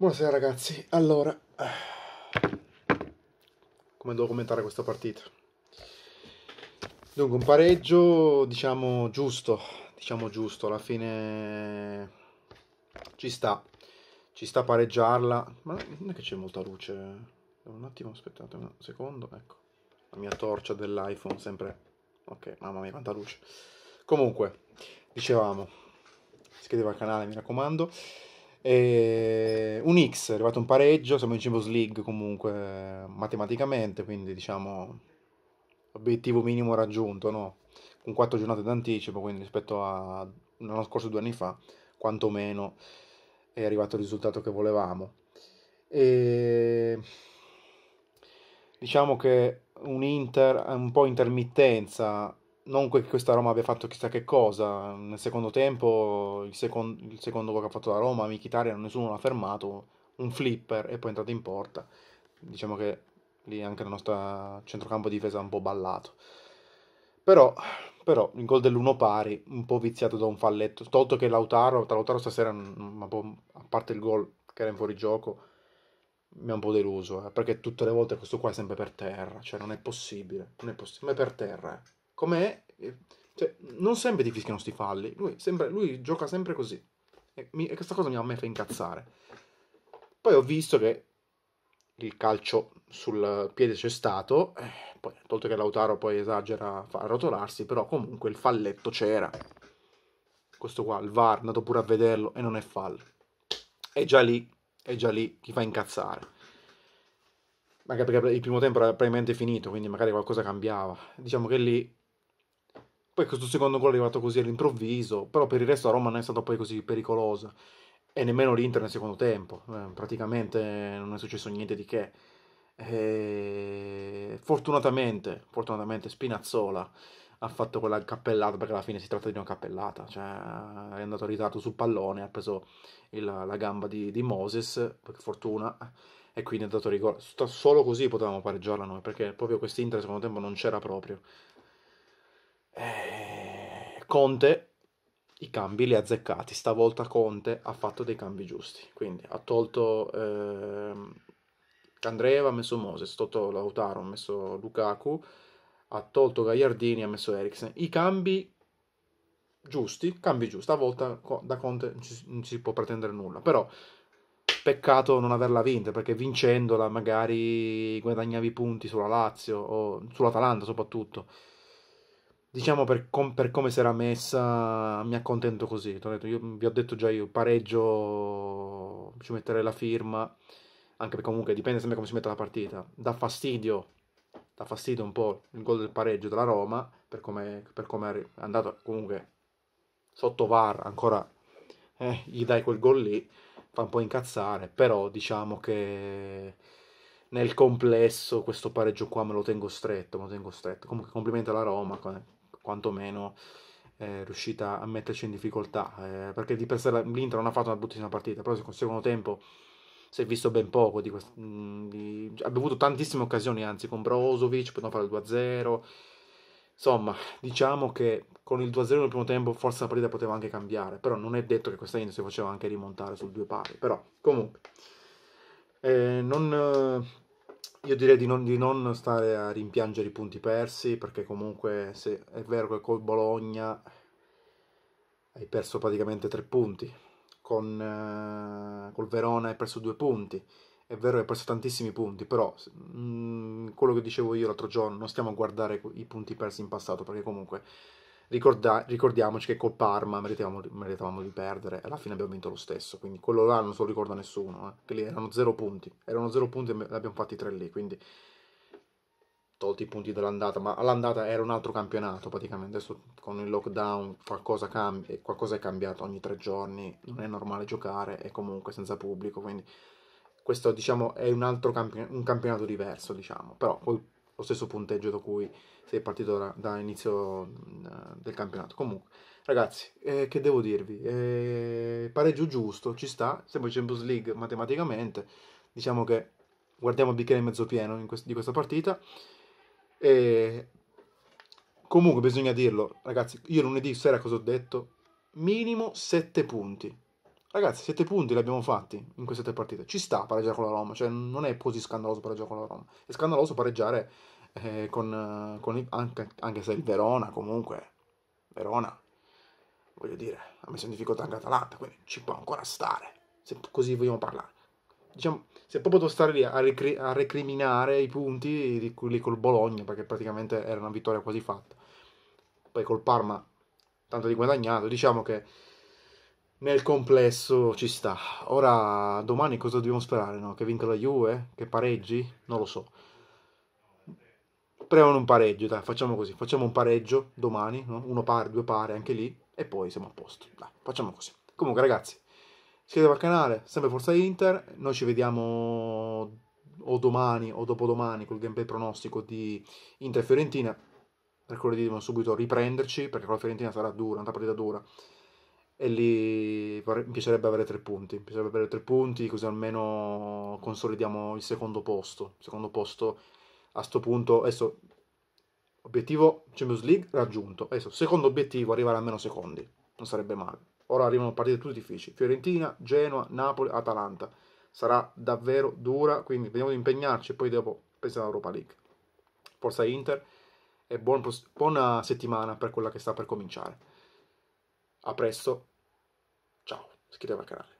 Buonasera ragazzi, allora, come devo commentare questa partita? Dunque, un pareggio, diciamo, giusto, diciamo giusto, alla fine ci sta, ci sta pareggiarla, ma non è che c'è molta luce, un attimo, aspettate un secondo, ecco, la mia torcia dell'iPhone, sempre, ok, mamma mia quanta luce. Comunque, dicevamo, iscrivetevi al canale, mi raccomando. E eh, un X, è arrivato un pareggio, siamo in Champions League comunque matematicamente, quindi diciamo obiettivo minimo raggiunto, no? Con quattro giornate d'anticipo, quindi rispetto all'anno scorso, due anni fa, quantomeno è arrivato il risultato che volevamo. E diciamo che un Inter è un po' intermittenza non che questa Roma abbia fatto chissà che cosa, nel secondo tempo il, secondo, il secondo gol che ha fatto la Roma, Mkhitaryan, nessuno l'ha fermato, un flipper e poi è entrato in porta, diciamo che lì anche la nostra centrocampo difesa ha un po' ballato. Però, però il gol dell'1 pari, un po' viziato da un falletto, tolto che Lautaro, tra Lautaro stasera, a parte il gol che era in fuorigioco, mi ha un po' deluso, eh, perché tutte le volte questo qua è sempre per terra, cioè non è possibile, non è possibile, ma è per terra. Eh com'è, eh, cioè, non sempre ti fischiano sti falli, lui, sempre, lui gioca sempre così. E, mi, e questa cosa mi, a me fa incazzare. Poi ho visto che il calcio sul piede c'è stato, eh, poi, tolto che Lautaro poi esagera a rotolarsi, però comunque il falletto c'era. Questo qua, il VAR, è andato pure a vederlo e non è fallo. È già lì, è già lì, ti fa incazzare Magari perché il primo tempo era praticamente finito, quindi magari qualcosa cambiava. Diciamo che lì poi questo secondo gol è arrivato così all'improvviso, però per il resto la Roma non è stata poi così pericolosa. E nemmeno l'Inter nel secondo tempo, eh, praticamente non è successo niente di che. E... Eh, fortunatamente, fortunatamente Spinazzola ha fatto quella cappellata, perché alla fine si tratta di una cappellata, cioè è andato in ritardo sul pallone, ha preso il, la gamba di, di, Moses, per fortuna, e quindi è andato a rigore. Solo così potevamo pareggiarla noi, perché proprio quest'Inter nel secondo tempo non c'era proprio. Eh, Conte i cambi li ha azzeccati, stavolta Conte ha fatto dei cambi giusti, quindi ha tolto eh, Andrea, ha messo Moses, ha tolto Lautaro, ha messo Lukaku, ha tolto Gagliardini, ha messo Eriksen. I cambi giusti, cambi giusti, stavolta da Conte non ci, non si può pretendere nulla, però peccato non averla vinta perché vincendola magari guadagnavi punti sulla Lazio o sull'Atalanta soprattutto diciamo per, com- per, come si era messa, mi accontento così. Detto, io, mhmm, vi ho detto già io, pareggio, ci metterei la firma, anche perché comunque dipende sempre come si mette la partita. Da fastidio, dà fastidio un po' il gol del pareggio della Roma, per come, per come è andato comunque sotto VAR, ancora eh, gli dai quel gol lì, fa un po' incazzare, però diciamo che nel complesso questo pareggio qua me lo tengo stretto, me lo tengo stretto. Comunque complimenti alla Roma, quantomeno eh, riuscita a metterci in difficoltà, eh, perché di per sé l'Inter non ha fatto una bruttissima partita, però sul secondo tempo si è visto ben poco, di quest- mm, di... Cioè, ha avuto tantissime occasioni, anzi con Brozovic potevano fare il 2-0, insomma diciamo che con il 2-0 nel primo tempo forse la partita poteva anche cambiare, però non è detto che questa Inter si faceva anche rimontare sul due pari, però comunque eh, non io direi di non, di non, stare a rimpiangere i punti persi, perché comunque se è vero che col Bologna hai perso praticamente tre punti, con, eh, col Verona hai perso due punti, è vero che hai perso tantissimi punti, però mh, mm, quello che dicevo io l'altro giorno, non stiamo a guardare i punti persi in passato, perché comunque Ricorda- ricordiamoci che col Parma meritavamo, meritavamo, di perdere, alla fine abbiamo vinto lo stesso, quindi quello là non se lo ricorda nessuno, eh. che lì erano zero punti, erano zero punti e ne abbiamo fatti tre lì, quindi tolti i punti dell'andata, ma all'andata era un altro campionato praticamente, adesso con il lockdown qualcosa, cambia, qualcosa è cambiato ogni tre giorni, non è normale giocare e comunque senza pubblico, quindi questo diciamo è un altro campion- un campionato diverso, diciamo, però poi lo stesso punteggio da cui sei partito da, da inizio mm, del campionato. Comunque, ragazzi, eh, che devo dirvi? Eh, pareggio giusto, ci sta, sempre Champions League matematicamente, diciamo che guardiamo il bicchiere mezzo pieno quest- di questa partita. E comunque bisogna dirlo, ragazzi, io lunedì sera cosa ho detto? Minimo 7 punti Ragazzi, 7 punti li abbiamo fatti in queste tre partite. Ci sta pareggiare con la Roma, cioè non è così scandaloso pareggiare con la Roma. È scandaloso pareggiare eh, con, con il, anche, anche, se il Verona comunque, Verona, voglio dire, ha messo in difficoltà anche Atalanta, quindi ci può ancora stare, se così vogliamo parlare. Diciamo, se proprio devo stare lì a, ricri, a recriminare i punti di quelli col Bologna, perché praticamente era una vittoria quasi fatta. Poi col Parma, tanto di guadagnato, diciamo che nel complesso ci sta. Ora, domani cosa dobbiamo sperare? No? Che vinca la Juve? Che pareggi? Non lo so. Prevono un pareggio, dai, facciamo così. Facciamo un pareggio domani, no? uno pari, due pari, anche lì, e poi siamo a posto. Dai, facciamo così. Comunque, ragazzi, iscrivetevi al canale, sempre Forza Inter. Noi ci vediamo o domani o dopodomani col gameplay pronostico di Inter-Fiorentina. Per quello di subito riprenderci, perché con la Fiorentina sarà dura, una partita dura e lì mi piacerebbe avere tre punti. Mi piacerebbe avere tre punti, così almeno consolidiamo il secondo posto. Il secondo posto a sto punto, adesso obiettivo Champions League raggiunto. Adesso secondo obiettivo arrivare almeno secondi, non sarebbe male. Ora arrivano partite tutte difficili: Fiorentina, Genoa, Napoli, Atalanta. Sarà davvero dura, quindi vediamo di impegnarci e poi dopo pensiamo all'Europa League. Forza Inter e buon, buona settimana per quella che sta per cominciare. A presto, ciao, iscrivetevi al canale.